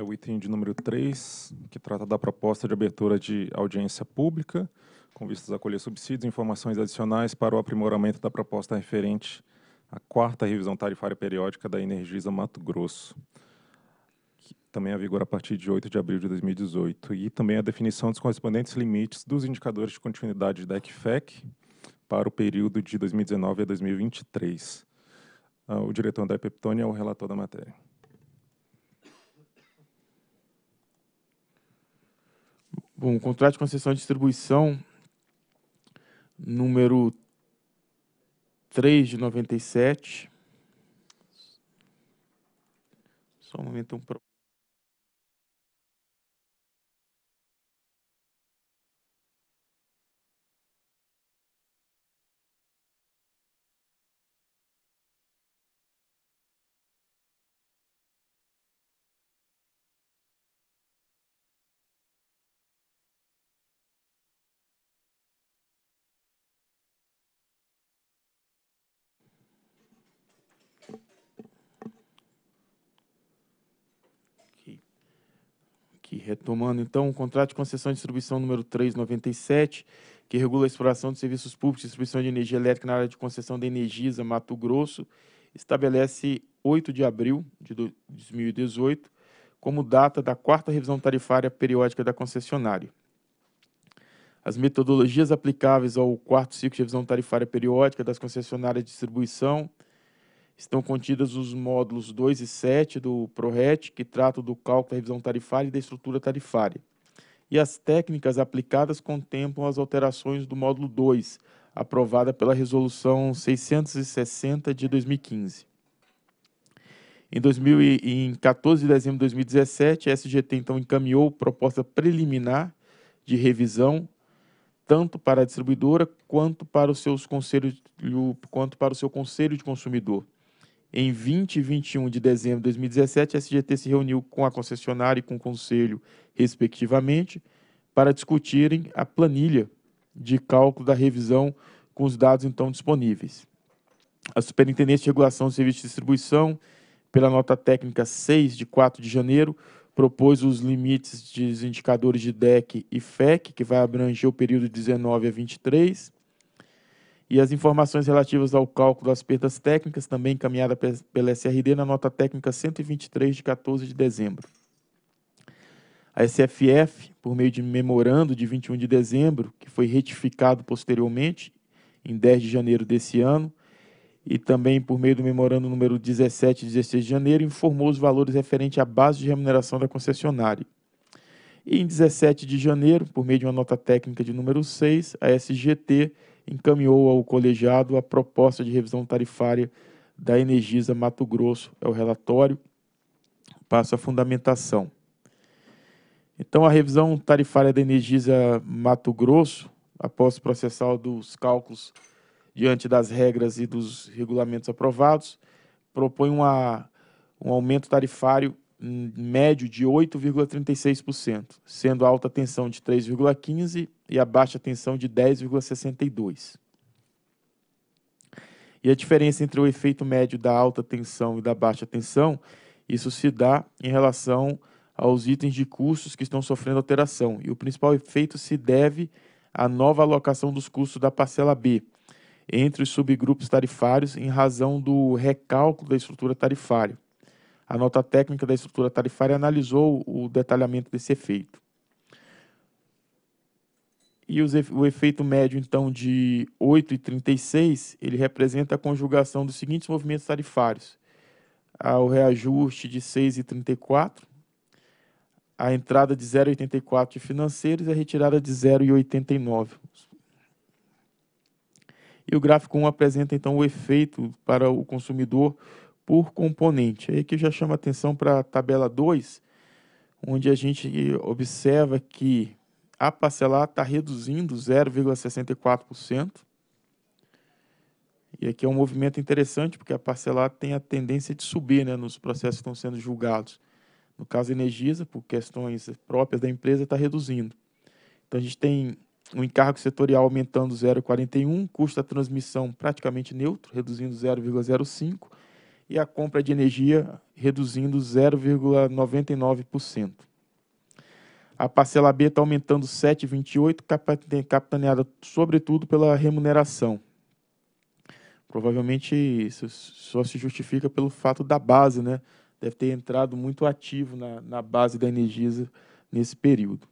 é o item de número 3, que trata da proposta de abertura de audiência pública, com vistas a colher subsídios e informações adicionais para o aprimoramento da proposta referente à quarta revisão tarifária periódica da Energisa Mato Grosso, que também a é vigor a partir de 8 de abril de 2018, e também a definição dos correspondentes limites dos indicadores de continuidade da ECFEC para o período de 2019 a 2023. Ah, o diretor André Peptoni é o relator da matéria. Bom, o contrato de concessão de distribuição número 3 de 97. Só um momento, um problema. Retomando então o contrato de concessão de distribuição número 397, que regula a exploração de serviços públicos de distribuição de energia elétrica na área de concessão da Energisa Mato Grosso, estabelece 8 de abril de 2018 como data da quarta revisão tarifária periódica da concessionária. As metodologias aplicáveis ao quarto ciclo de revisão tarifária periódica das concessionárias de distribuição Estão contidas os módulos 2 e 7 do PRORET, que tratam do cálculo da revisão tarifária e da estrutura tarifária. E as técnicas aplicadas contemplam as alterações do módulo 2, aprovada pela Resolução 660 de 2015. Em, 2000 em 14 de dezembro de 2017, a SGT então encaminhou proposta preliminar de revisão tanto para a distribuidora quanto para, os seus conselhos, quanto para o seu conselho de consumidor. Em 20 e 21 de dezembro de 2017, a SGT se reuniu com a concessionária e com o conselho, respectivamente, para discutirem a planilha de cálculo da revisão com os dados então disponíveis. A Superintendência de Regulação do Serviço de Distribuição, pela nota técnica 6 de 4 de janeiro, propôs os limites dos indicadores de DEC e FEC, que vai abranger o período de 19 a 23 e as informações relativas ao cálculo das perdas técnicas, também encaminhada pela SRD na nota técnica 123 de 14 de dezembro. A SFF, por meio de memorando de 21 de dezembro, que foi retificado posteriormente, em 10 de janeiro desse ano, e também por meio do memorando número 17 e 16 de janeiro, informou os valores referentes à base de remuneração da concessionária. E em 17 de janeiro, por meio de uma nota técnica de número 6, a SGT encaminhou ao colegiado a proposta de revisão tarifária da Energisa Mato Grosso. É o relatório, passo a fundamentação. Então, a revisão tarifária da Energisa Mato Grosso, após processal dos cálculos diante das regras e dos regulamentos aprovados, propõe uma, um aumento tarifário médio de 8,36%, sendo a alta tensão de 3,15% e a baixa tensão de 10,62%. E a diferença entre o efeito médio da alta tensão e da baixa tensão, isso se dá em relação aos itens de custos que estão sofrendo alteração. E o principal efeito se deve à nova alocação dos custos da parcela B entre os subgrupos tarifários em razão do recálculo da estrutura tarifária a nota técnica da estrutura tarifária analisou o detalhamento desse efeito. E o efeito médio, então, de 8,36, ele representa a conjugação dos seguintes movimentos tarifários. O reajuste de 6,34, a entrada de 0,84 de financeiros e a retirada de 0,89. E o gráfico 1 apresenta, então, o efeito para o consumidor por componente. Aí que já chama atenção para a tabela 2, onde a gente observa que a parcelar está reduzindo 0,64%. E aqui é um movimento interessante, porque a parcelar tem a tendência de subir né, nos processos que estão sendo julgados. No caso, a Energisa, por questões próprias da empresa, está reduzindo. Então, a gente tem o encargo setorial aumentando 0,41, custo da transmissão praticamente neutro, reduzindo 0,05 e a compra de energia reduzindo 0,99%. A parcela B está aumentando 7,28, capitaneada sobretudo pela remuneração. Provavelmente isso só se justifica pelo fato da base, né? Deve ter entrado muito ativo na, na base da Energisa nesse período.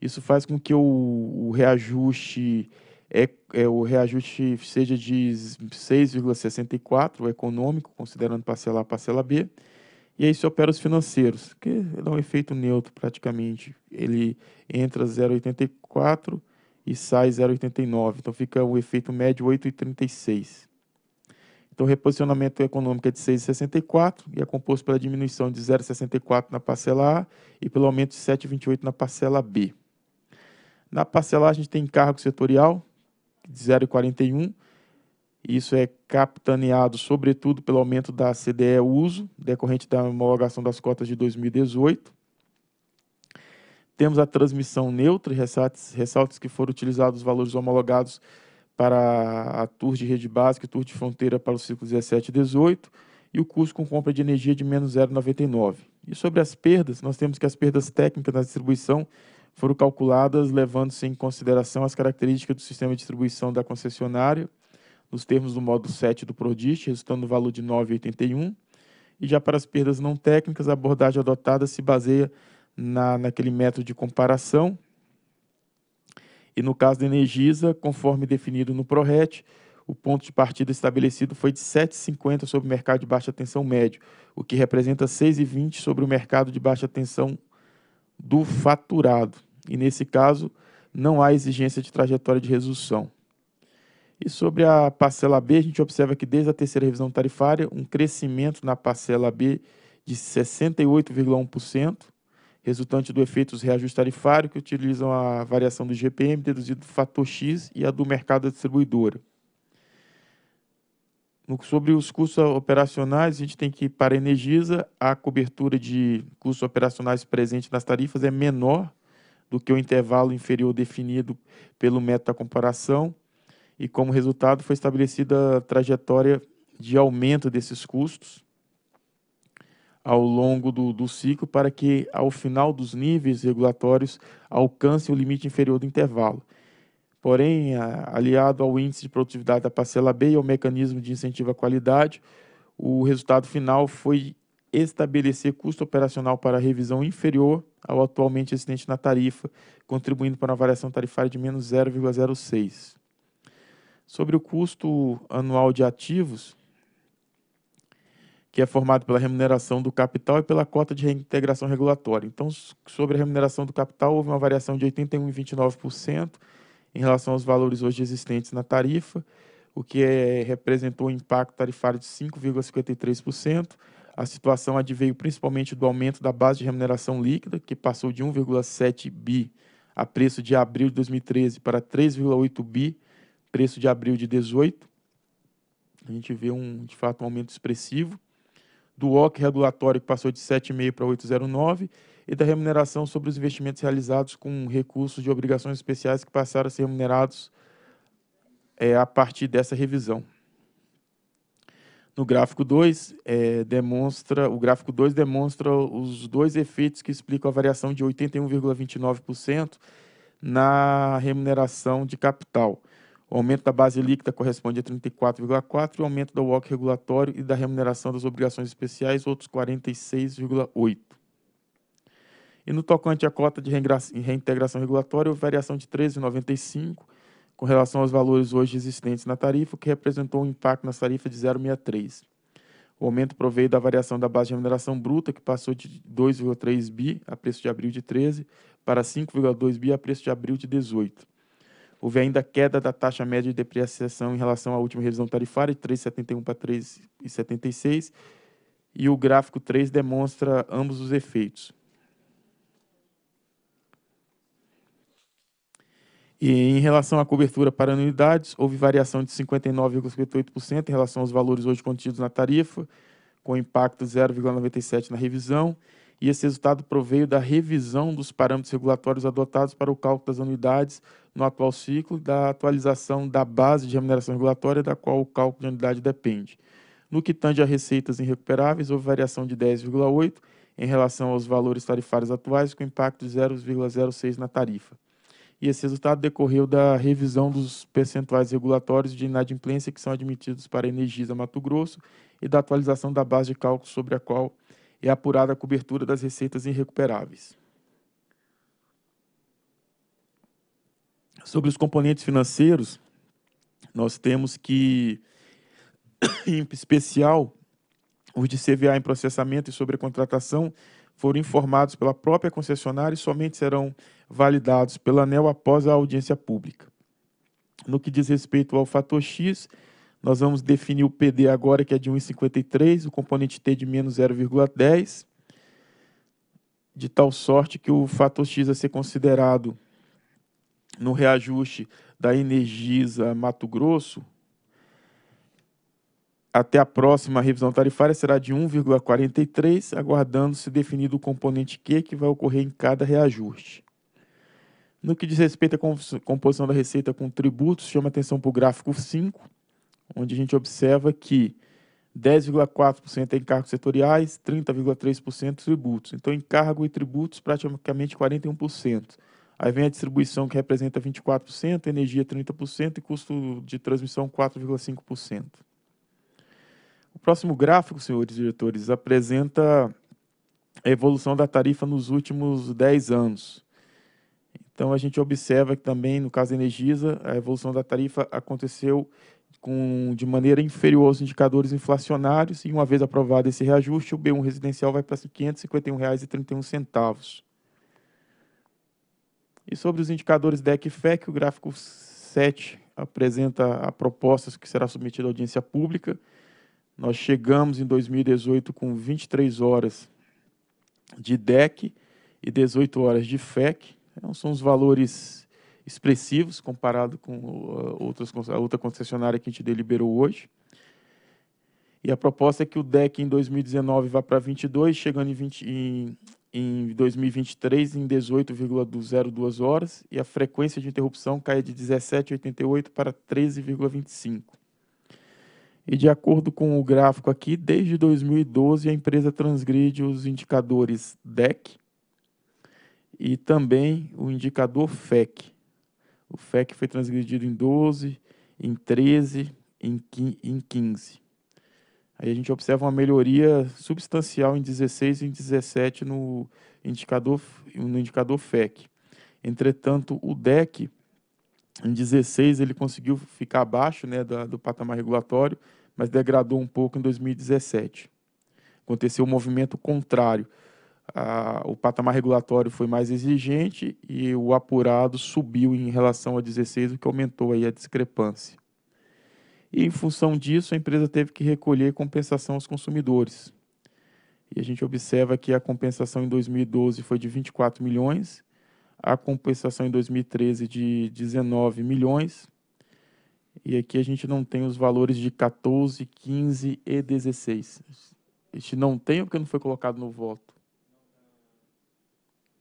Isso faz com que o, o reajuste é, é, o reajuste seja de 6,64, o econômico, considerando parcela A, parcela B, e aí se opera os financeiros, que dá um efeito neutro praticamente. Ele entra 0,84 e sai 0,89, então fica o efeito médio 8,36. Então, o reposicionamento econômico é de 6,64 e é composto pela diminuição de 0,64 na parcela A e pelo aumento de 7,28 na parcela B. Na parcela A, a gente tem encargo setorial, 0,41. Isso é capitaneado, sobretudo, pelo aumento da CDE uso, decorrente da homologação das cotas de 2018. Temos a transmissão neutra, ressaltes, ressaltes que foram utilizados os valores homologados para a Tour de Rede Básica e Tour de Fronteira para o ciclo 17 e 18, e o custo com compra de energia de menos 0,99. E sobre as perdas, nós temos que as perdas técnicas na distribuição foram calculadas levando-se em consideração as características do sistema de distribuição da concessionária, nos termos do módulo 7 do PRODIST, resultando no valor de 9,81. E já para as perdas não técnicas, a abordagem adotada se baseia na, naquele método de comparação. E no caso da Energisa, conforme definido no PRORET, o ponto de partida estabelecido foi de 7,50 sobre o mercado de baixa tensão médio, o que representa 6,20 sobre o mercado de baixa tensão do faturado e, nesse caso, não há exigência de trajetória de resolução. E sobre a parcela B, a gente observa que desde a terceira revisão tarifária, um crescimento na parcela B de 68,1%, resultante do efeito dos reajustes tarifários que utilizam a variação do GPM deduzido do fator X e a do mercado da distribuidora. Sobre os custos operacionais, a gente tem que, para a Energisa, a cobertura de custos operacionais presente nas tarifas é menor do que o intervalo inferior definido pelo método da comparação, e como resultado foi estabelecida a trajetória de aumento desses custos ao longo do, do ciclo para que, ao final dos níveis regulatórios, alcance o limite inferior do intervalo. Porém, aliado ao índice de produtividade da parcela B e ao mecanismo de incentivo à qualidade, o resultado final foi estabelecer custo operacional para revisão inferior ao atualmente existente na tarifa, contribuindo para uma variação tarifária de menos 0,06. Sobre o custo anual de ativos, que é formado pela remuneração do capital e pela cota de reintegração regulatória. Então, sobre a remuneração do capital, houve uma variação de 81,29% em relação aos valores hoje existentes na tarifa, o que é, representou um impacto tarifário de 5,53%. A situação adveio principalmente do aumento da base de remuneração líquida, que passou de 1,7 bi a preço de abril de 2013 para 3,8 bi, preço de abril de 2018. A gente vê um, de fato, um aumento expressivo do OC regulatório que passou de 7,5 para 8,09 e da remuneração sobre os investimentos realizados com recursos de obrigações especiais que passaram a ser remunerados é, a partir dessa revisão. No gráfico 2, é, demonstra, o gráfico 2 demonstra os dois efeitos que explicam a variação de 81,29% na remuneração de capital. O aumento da base líquida corresponde a 34,4% e o aumento do walk regulatório e da remuneração das obrigações especiais, outros 46,8%. E no tocante à cota de reintegração regulatória, variação de 13,95%, com relação aos valores hoje existentes na tarifa, o que representou um impacto na tarifa de 0,63. O aumento proveio da variação da base de remuneração bruta, que passou de 2,3 bi a preço de abril de 13 para 5,2 bi a preço de abril de 18. Houve ainda queda da taxa média de depreciação em relação à última revisão tarifária, de 3,71 para 3,76, e o gráfico 3 demonstra ambos os efeitos. E em relação à cobertura para anuidades, houve variação de 59,58% em relação aos valores hoje contidos na tarifa, com impacto 0,97% na revisão, e esse resultado proveio da revisão dos parâmetros regulatórios adotados para o cálculo das anuidades no atual ciclo e da atualização da base de remuneração regulatória da qual o cálculo de anuidade depende. No que tange a receitas irrecuperáveis, houve variação de 10,8% em relação aos valores tarifários atuais, com impacto de 0,06% na tarifa e esse resultado decorreu da revisão dos percentuais regulatórios de inadimplência que são admitidos para a Energisa Mato Grosso e da atualização da base de cálculo sobre a qual é apurada a cobertura das receitas irrecuperáveis. Sobre os componentes financeiros, nós temos que, em especial, os de CVA em processamento e a contratação foram informados pela própria concessionária e somente serão validados pela ANEL após a audiência pública. No que diz respeito ao fator X, nós vamos definir o PD agora, que é de 1,53, o componente T de menos 0,10, de tal sorte que o fator X a ser considerado no reajuste da Energisa Mato Grosso, até a próxima revisão tarifária será de 1,43, aguardando-se definido o componente Q que vai ocorrer em cada reajuste. No que diz respeito à composição da receita com tributos, chama atenção para o gráfico 5, onde a gente observa que 10,4% é encargos setoriais, 30,3% tributos. Então, encargo e tributos, praticamente 41%. Aí vem a distribuição, que representa 24%, energia 30% e custo de transmissão 4,5%. O próximo gráfico, senhores diretores, apresenta a evolução da tarifa nos últimos 10 anos. Então, a gente observa que também, no caso da Energisa, a evolução da tarifa aconteceu com, de maneira inferior aos indicadores inflacionários e, uma vez aprovado esse reajuste, o B1 residencial vai para R$ 551,31. E sobre os indicadores DEC e FEC, o gráfico 7 apresenta a propostas que será submetida à audiência pública. Nós chegamos em 2018 com 23 horas de DEC e 18 horas de FEC. Então, são os valores expressivos comparado com uh, outras, a outra concessionária que a gente deliberou hoje. E a proposta é que o DEC em 2019 vá para 22, chegando em, 20, em, em 2023 em 18,02 horas, e a frequência de interrupção caia de 17,88 para 13,25. E de acordo com o gráfico aqui, desde 2012 a empresa transgride os indicadores DEC e também o indicador FEC. O FEC foi transgredido em 12, em 13, em 15. Aí a gente observa uma melhoria substancial em 16 e em 17 no indicador, no indicador FEC. Entretanto, o DEC, em 16, ele conseguiu ficar abaixo né, do, do patamar regulatório, mas degradou um pouco em 2017. Aconteceu o um movimento contrário. Ah, o patamar regulatório foi mais exigente e o apurado subiu em relação a 16, o que aumentou aí a discrepância. E em função disso, a empresa teve que recolher compensação aos consumidores. E a gente observa que a compensação em 2012 foi de 24 milhões, a compensação em 2013 de 19 milhões e aqui a gente não tem os valores de 14, 15 e 16. A gente não tem porque não foi colocado no voto.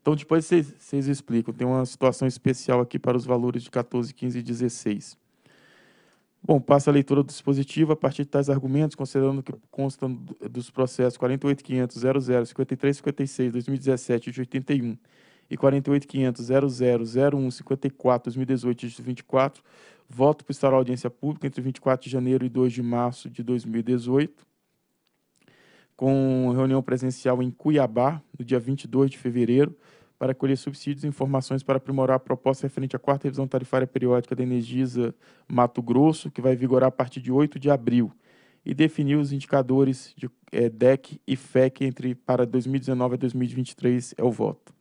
Então, depois vocês, explicam. Tem uma situação especial aqui para os valores de 14, 15 e 16. Bom, passa a leitura do dispositivo a partir de tais argumentos, considerando que constam dos processos 48.500.00, de 81 e 48.500.00, de 24, voto para estar a audiência pública entre 24 de janeiro e 2 de março de 2018, com reunião presencial em Cuiabá, no dia 22 de fevereiro, para colher subsídios e informações para aprimorar a proposta referente à quarta revisão tarifária periódica da Energisa Mato Grosso, que vai vigorar a partir de 8 de abril, e definir os indicadores de é, DEC e FEC entre para 2019 e 2023 é o voto.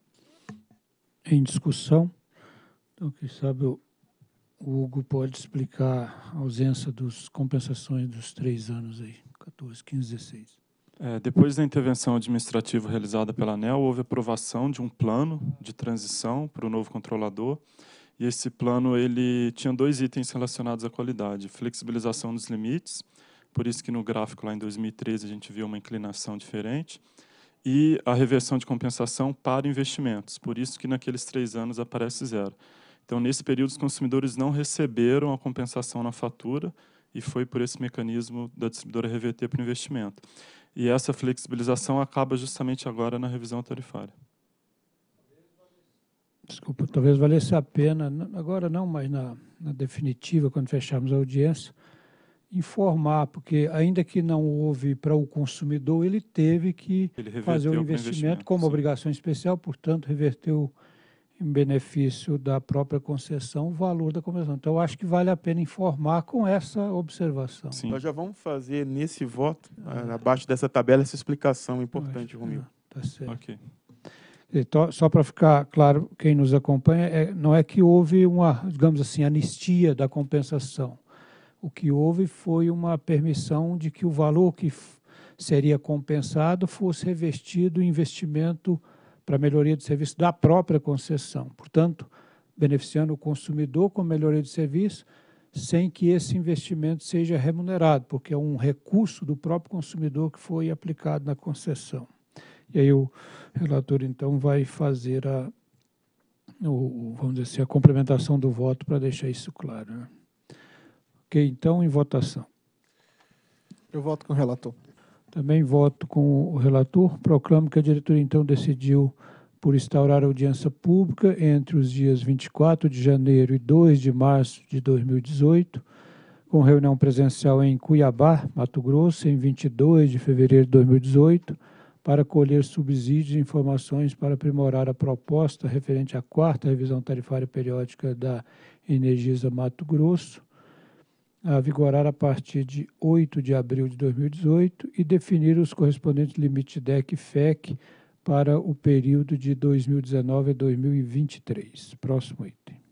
Em discussão, então quem sabe eu o Hugo pode explicar a ausência das compensações dos três anos aí, 14, 15, 16. É, depois da intervenção administrativa realizada pela ANEL, houve aprovação de um plano de transição para o novo controlador. E esse plano ele tinha dois itens relacionados à qualidade: flexibilização dos limites, por isso que no gráfico lá em 2013 a gente viu uma inclinação diferente, e a reversão de compensação para investimentos, por isso que naqueles três anos aparece zero. Então, nesse período, os consumidores não receberam a compensação na fatura e foi por esse mecanismo da distribuidora reverter para o investimento. E essa flexibilização acaba justamente agora na revisão tarifária. Desculpa, talvez valesse a pena, agora não, mas na, na definitiva, quando fecharmos a audiência, informar, porque ainda que não houve para o consumidor, ele teve que ele fazer o investimento, investimento como sim. obrigação especial, portanto, reverteu em benefício da própria concessão, o valor da concessão. Então, eu acho que vale a pena informar com essa observação. Sim. Nós já vamos fazer nesse voto, é. abaixo dessa tabela, essa explicação importante, Romil. Está certo. Ok. Então, só para ficar claro, quem nos acompanha, é, não é que houve uma, digamos assim, anistia da compensação. O que houve foi uma permissão de que o valor que seria compensado fosse revestido em investimento para melhoria de serviço da própria concessão. Portanto, beneficiando o consumidor com melhoria de serviço, sem que esse investimento seja remunerado, porque é um recurso do próprio consumidor que foi aplicado na concessão. E aí o relator, então, vai fazer a, o, vamos dizer assim, a complementação do voto para deixar isso claro. Né? Ok, então, em votação. Eu voto com o relator. Também voto com o relator. Proclamo que a diretoria então decidiu por instaurar audiência pública entre os dias 24 de janeiro e 2 de março de 2018, com reunião presencial em Cuiabá, Mato Grosso, em 22 de fevereiro de 2018, para colher subsídios e informações para aprimorar a proposta referente à quarta revisão tarifária periódica da Energisa Mato Grosso, a vigorar a partir de 8 de abril de 2018 e definir os correspondentes limites DEC e FEC para o período de 2019 a 2023. Próximo item.